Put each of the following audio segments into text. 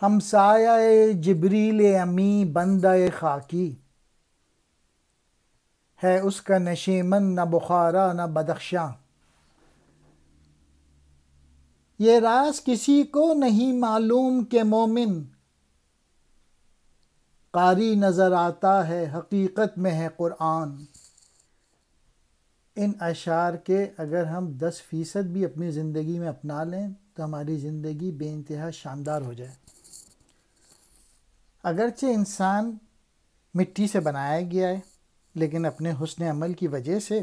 हमसाया जबरील अमी बंद खाकी है उसका नशेमन न बुखारा न बदख्शां ये रास किसी को नहीं मालूम के मोमिन कारी नज़र आता है हकीकत में है क़ुरान इन अशार के अगर हम दस फ़ीसद भी अपनी ज़िंदगी में अपना लें तो हमारी ज़िंदगी बेानतहा शानदार हो जाए अगरचे इंसान मिट्टी से बनाया गया है लेकिन अपने हसन अमल की वजह से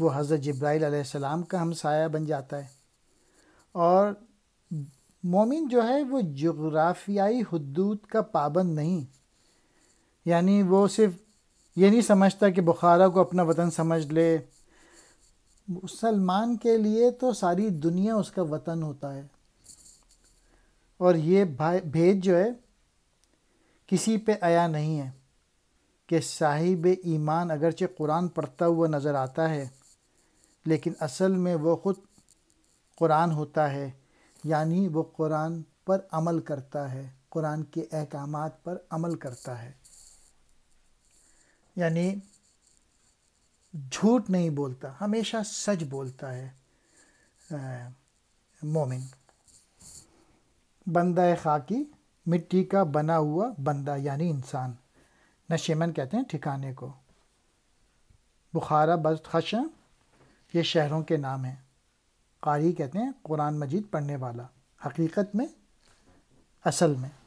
वो हज़रत जब्राईसम का हमसाया बन जाता है और मोमिन जो है वो जग्राफियाई हदूद का पाबंद नहीं यानी वो सिर्फ ये नहीं समझता कि बुखारा को अपना वतन समझ ले मुसलमान के लिए तो सारी दुनिया उसका वतन होता है और ये भाई भेद जो है किसी पे आया नहीं है कि साहिब ईमान अगरचे कुरान पढ़ता हुआ नज़र आता है लेकिन असल में वो ख़ुद कुरान होता है यानी वो कुरान पर अमल करता है कुरान के अहकाम पर अमल करता है यानी झूठ नहीं बोलता हमेशा सच बोलता है मोमिन बंदा खाकी मिट्टी का बना हुआ बंदा यानी इंसान नशेमन कहते हैं ठिकाने को बुखारा बस खशा ये शहरों के नाम हैं कारी कहते हैं कुरान मजीद पढ़ने वाला हकीकत में असल में